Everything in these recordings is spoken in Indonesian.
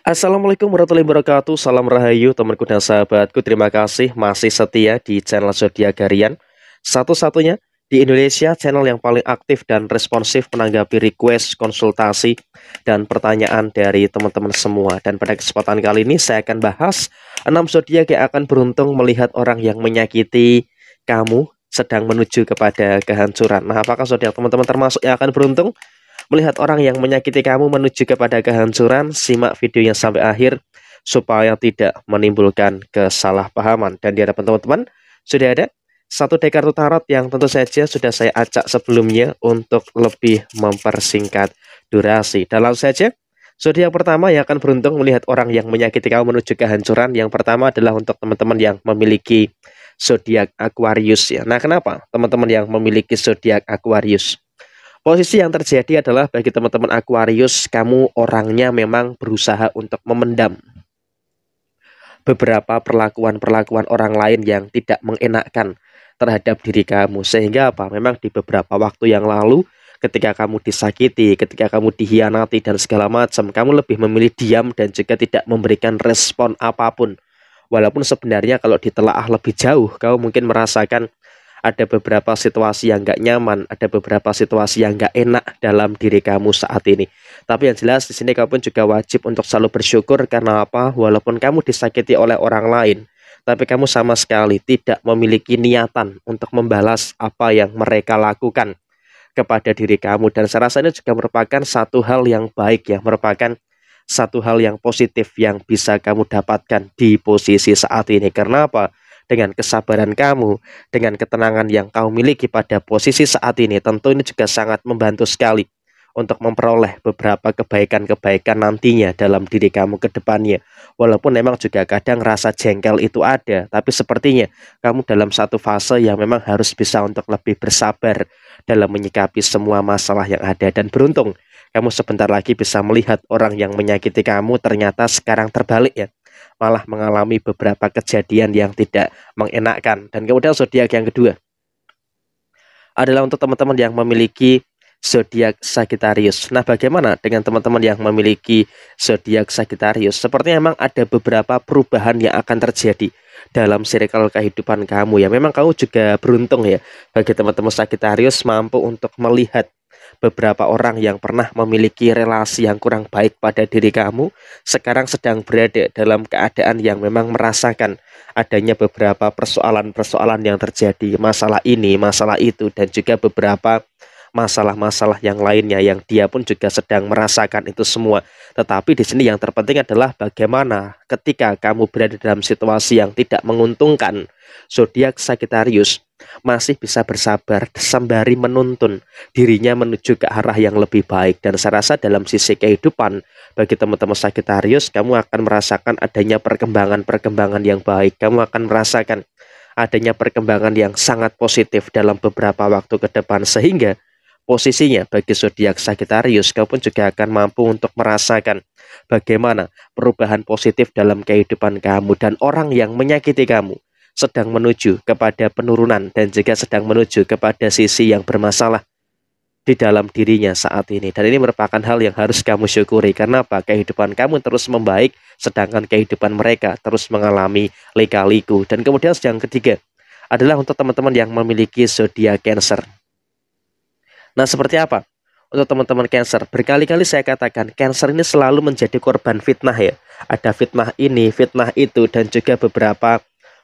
Assalamualaikum warahmatullahi wabarakatuh Salam Rahayu temanku dan sahabatku Terima kasih masih setia di channel Zodiak Garian, Satu-satunya di Indonesia channel yang paling aktif dan responsif menanggapi request, konsultasi, dan pertanyaan dari teman-teman semua. Dan pada kesempatan kali ini saya akan bahas 6 zodiak yang akan beruntung melihat orang yang menyakiti kamu sedang menuju kepada kehancuran. Nah, apakah zodiak teman-teman termasuk yang akan beruntung? melihat orang yang menyakiti kamu menuju kepada kehancuran, simak video yang sampai akhir supaya tidak menimbulkan kesalahpahaman. Dan di hadapan teman-teman, sudah ada satu deck kartu tarot yang tentu saja sudah saya acak sebelumnya untuk lebih mempersingkat durasi. Dalam saja, sudah yang pertama yang akan beruntung melihat orang yang menyakiti kamu menuju kehancuran. Yang pertama adalah untuk teman-teman yang memiliki zodiak Aquarius ya. Nah, kenapa teman-teman yang memiliki zodiak Aquarius? Posisi yang terjadi adalah bagi teman-teman Aquarius, kamu orangnya memang berusaha untuk memendam beberapa perlakuan-perlakuan orang lain yang tidak mengenakkan terhadap diri kamu. Sehingga apa? Memang di beberapa waktu yang lalu ketika kamu disakiti, ketika kamu dihianati dan segala macam, kamu lebih memilih diam dan juga tidak memberikan respon apapun. Walaupun sebenarnya kalau ditelaah lebih jauh, kamu mungkin merasakan ada beberapa situasi yang nggak nyaman, ada beberapa situasi yang nggak enak dalam diri kamu saat ini. Tapi yang jelas di sini kamu pun juga wajib untuk selalu bersyukur karena apa? Walaupun kamu disakiti oleh orang lain, tapi kamu sama sekali tidak memiliki niatan untuk membalas apa yang mereka lakukan kepada diri kamu dan saya rasa ini juga merupakan satu hal yang baik ya merupakan satu hal yang positif yang bisa kamu dapatkan di posisi saat ini karena apa dengan kesabaran kamu, dengan ketenangan yang kau miliki pada posisi saat ini, tentu ini juga sangat membantu sekali untuk memperoleh beberapa kebaikan-kebaikan nantinya dalam diri kamu ke depannya. Walaupun memang juga kadang rasa jengkel itu ada, tapi sepertinya kamu dalam satu fase yang memang harus bisa untuk lebih bersabar dalam menyikapi semua masalah yang ada dan beruntung kamu sebentar lagi bisa melihat orang yang menyakiti kamu ternyata sekarang terbalik ya malah mengalami beberapa kejadian yang tidak mengenakkan. Dan kemudian zodiak yang kedua adalah untuk teman-teman yang memiliki zodiak Sagittarius. Nah, bagaimana dengan teman-teman yang memiliki zodiak Sagittarius? Sepertinya memang ada beberapa perubahan yang akan terjadi dalam circle kehidupan kamu ya. Memang kamu juga beruntung ya bagi teman-teman Sagittarius mampu untuk melihat beberapa orang yang pernah memiliki relasi yang kurang baik pada diri kamu sekarang sedang berada dalam keadaan yang memang merasakan adanya beberapa persoalan-persoalan yang terjadi, masalah ini, masalah itu dan juga beberapa masalah-masalah yang lainnya yang dia pun juga sedang merasakan itu semua. Tetapi di sini yang terpenting adalah bagaimana ketika kamu berada dalam situasi yang tidak menguntungkan. Zodiak Sagittarius masih bisa bersabar sembari menuntun dirinya menuju ke arah yang lebih baik dan saya rasa dalam sisi kehidupan bagi teman-teman Sagittarius kamu akan merasakan adanya perkembangan-perkembangan yang baik kamu akan merasakan adanya perkembangan yang sangat positif dalam beberapa waktu ke depan sehingga posisinya bagi zodiak Sagittarius kau pun juga akan mampu untuk merasakan bagaimana perubahan positif dalam kehidupan kamu dan orang yang menyakiti kamu sedang menuju kepada penurunan dan juga sedang menuju kepada sisi yang bermasalah di dalam dirinya saat ini. Dan ini merupakan hal yang harus kamu syukuri karena apa? Kehidupan kamu terus membaik sedangkan kehidupan mereka terus mengalami lika-liku. Dan kemudian yang ketiga adalah untuk teman-teman yang memiliki zodiak Cancer. Nah, seperti apa? Untuk teman-teman Cancer, berkali-kali saya katakan Cancer ini selalu menjadi korban fitnah ya. Ada fitnah ini, fitnah itu dan juga beberapa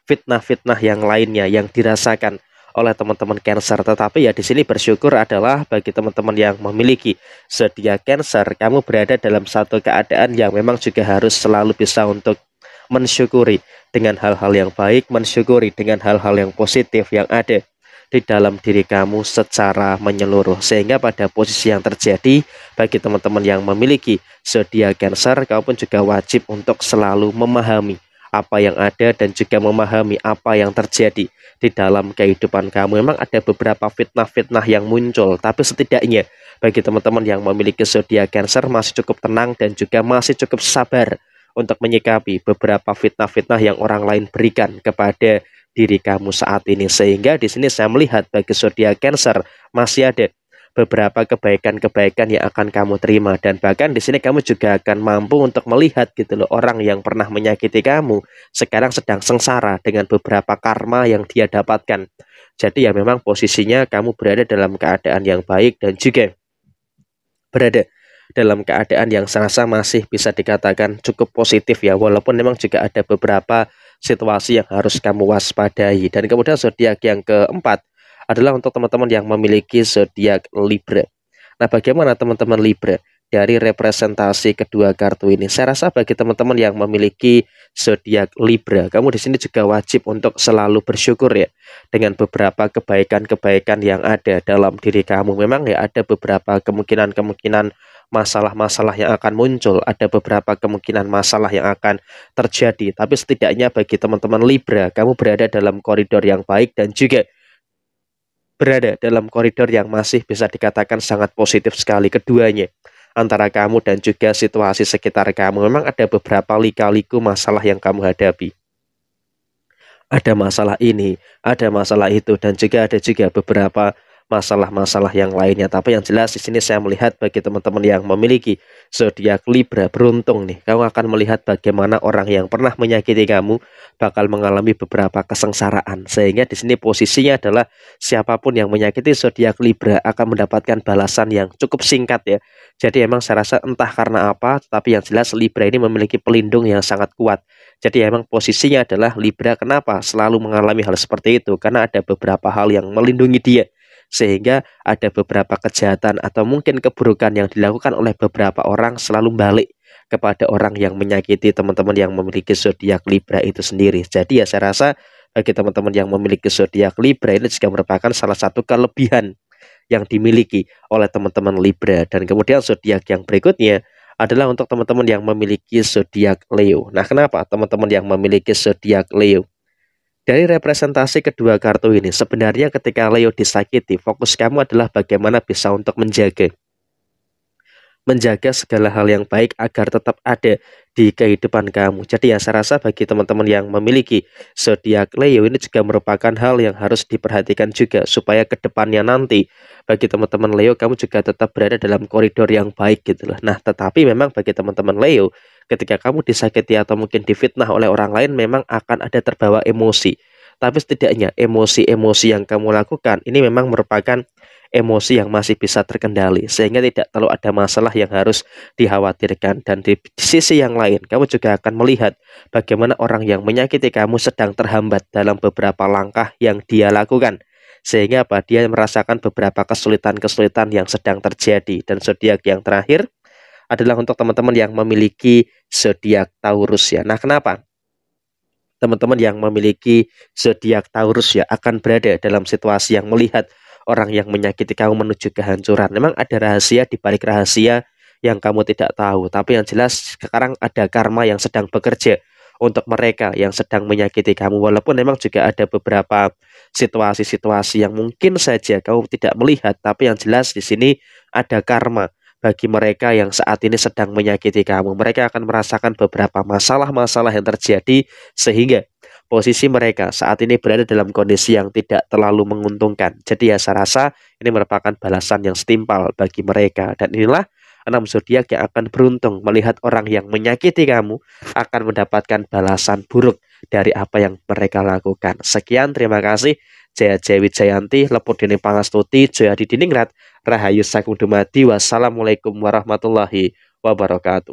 fitnah-fitnah yang lainnya yang dirasakan oleh teman-teman cancer. Tetapi ya di sini bersyukur adalah bagi teman-teman yang memiliki sedia cancer, kamu berada dalam satu keadaan yang memang juga harus selalu bisa untuk mensyukuri dengan hal-hal yang baik, mensyukuri dengan hal-hal yang positif yang ada di dalam diri kamu secara menyeluruh sehingga pada posisi yang terjadi bagi teman-teman yang memiliki sedia cancer kamu pun juga wajib untuk selalu memahami apa yang ada dan juga memahami apa yang terjadi di dalam kehidupan kamu. Memang ada beberapa fitnah-fitnah yang muncul, tapi setidaknya bagi teman-teman yang memiliki zodiak Cancer masih cukup tenang dan juga masih cukup sabar untuk menyikapi beberapa fitnah-fitnah yang orang lain berikan kepada diri kamu saat ini. Sehingga di sini saya melihat bagi zodiak Cancer masih ada beberapa kebaikan-kebaikan yang akan kamu terima dan bahkan di sini kamu juga akan mampu untuk melihat gitu loh orang yang pernah menyakiti kamu sekarang sedang sengsara dengan beberapa karma yang dia dapatkan. Jadi ya memang posisinya kamu berada dalam keadaan yang baik dan juga berada dalam keadaan yang sangat masih bisa dikatakan cukup positif ya walaupun memang juga ada beberapa situasi yang harus kamu waspadai dan kemudian zodiak yang keempat adalah untuk teman-teman yang memiliki zodiak Libra. Nah, bagaimana teman-teman Libra dari representasi kedua kartu ini? Saya rasa bagi teman-teman yang memiliki zodiak Libra, kamu di sini juga wajib untuk selalu bersyukur ya dengan beberapa kebaikan-kebaikan yang ada dalam diri kamu. Memang ya ada beberapa kemungkinan-kemungkinan masalah-masalah yang akan muncul, ada beberapa kemungkinan masalah yang akan terjadi, tapi setidaknya bagi teman-teman Libra, kamu berada dalam koridor yang baik dan juga berada dalam koridor yang masih bisa dikatakan sangat positif sekali keduanya antara kamu dan juga situasi sekitar kamu. Memang ada beberapa lika-liku masalah yang kamu hadapi. Ada masalah ini, ada masalah itu, dan juga ada juga beberapa masalah-masalah yang lainnya. Tapi yang jelas di sini saya melihat bagi teman-teman yang memiliki zodiak Libra beruntung nih, kamu akan melihat bagaimana orang yang pernah menyakiti kamu bakal mengalami beberapa kesengsaraan. Sehingga di sini posisinya adalah siapapun yang menyakiti zodiak Libra akan mendapatkan balasan yang cukup singkat ya. Jadi emang saya rasa entah karena apa, tapi yang jelas Libra ini memiliki pelindung yang sangat kuat. Jadi emang posisinya adalah Libra kenapa selalu mengalami hal seperti itu? Karena ada beberapa hal yang melindungi dia sehingga ada beberapa kejahatan atau mungkin keburukan yang dilakukan oleh beberapa orang selalu balik kepada orang yang menyakiti teman-teman yang memiliki zodiak Libra itu sendiri. Jadi ya saya rasa bagi teman-teman yang memiliki zodiak Libra ini juga merupakan salah satu kelebihan yang dimiliki oleh teman-teman Libra dan kemudian zodiak yang berikutnya adalah untuk teman-teman yang memiliki zodiak Leo. Nah, kenapa teman-teman yang memiliki zodiak Leo? Dari representasi kedua kartu ini, sebenarnya ketika Leo disakiti, fokus kamu adalah bagaimana bisa untuk menjaga. Menjaga segala hal yang baik agar tetap ada di kehidupan kamu. Jadi ya saya rasa bagi teman-teman yang memiliki zodiak Leo ini juga merupakan hal yang harus diperhatikan juga supaya ke depannya nanti bagi teman-teman Leo kamu juga tetap berada dalam koridor yang baik gitu loh. Nah tetapi memang bagi teman-teman Leo ketika kamu disakiti atau mungkin difitnah oleh orang lain memang akan ada terbawa emosi. Tapi setidaknya emosi-emosi yang kamu lakukan ini memang merupakan emosi yang masih bisa terkendali sehingga tidak terlalu ada masalah yang harus dikhawatirkan dan di, sisi yang lain kamu juga akan melihat bagaimana orang yang menyakiti kamu sedang terhambat dalam beberapa langkah yang dia lakukan sehingga apa dia merasakan beberapa kesulitan-kesulitan yang sedang terjadi dan zodiak yang terakhir adalah untuk teman-teman yang memiliki zodiak Taurus ya. Nah, kenapa? Teman-teman yang memiliki zodiak Taurus ya akan berada dalam situasi yang melihat orang yang menyakiti kamu menuju kehancuran. Memang ada rahasia di balik rahasia yang kamu tidak tahu, tapi yang jelas sekarang ada karma yang sedang bekerja untuk mereka yang sedang menyakiti kamu walaupun memang juga ada beberapa situasi-situasi yang mungkin saja kamu tidak melihat tapi yang jelas di sini ada karma bagi mereka yang saat ini sedang menyakiti kamu. Mereka akan merasakan beberapa masalah-masalah yang terjadi sehingga posisi mereka saat ini berada dalam kondisi yang tidak terlalu menguntungkan. Jadi ya saya rasa ini merupakan balasan yang setimpal bagi mereka dan inilah enam zodiak yang akan beruntung melihat orang yang menyakiti kamu akan mendapatkan balasan buruk dari apa yang mereka lakukan. Sekian, terima kasih. Jaya Jaya Wijayanti, Lepur Dini Pangastuti, Jaya Didiningrat, Rahayu Sakung Dumadi, wassalamualaikum warahmatullahi wabarakatuh.